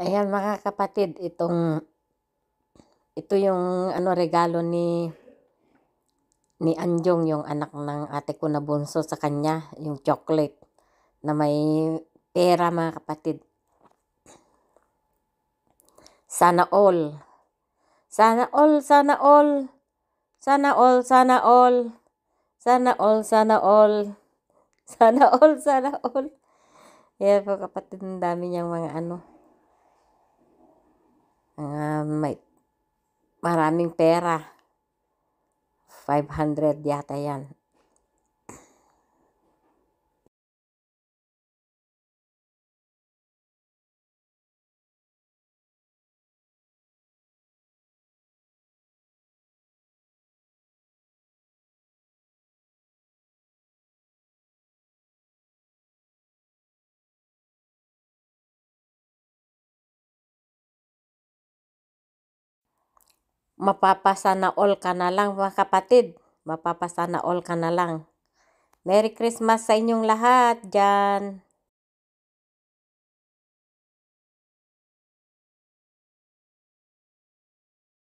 Ayan mga kapatid, itong ito yung ano regalo ni ni Anjong yung anak ng ate ko na bunso sa kanya, yung chocolate na may pera mga kapatid. Sana all. Sana all, sana all. Sana all, sana all. Sana all, sana all. Sana all, sana all. Yan yeah, po kapatid, ang dami niyang mga ano may maraming pera. 500 yata yan. mapapasana all ka na lang mga kapatid. Mapapasana all ka na lang. Merry Christmas sa inyong lahat dyan.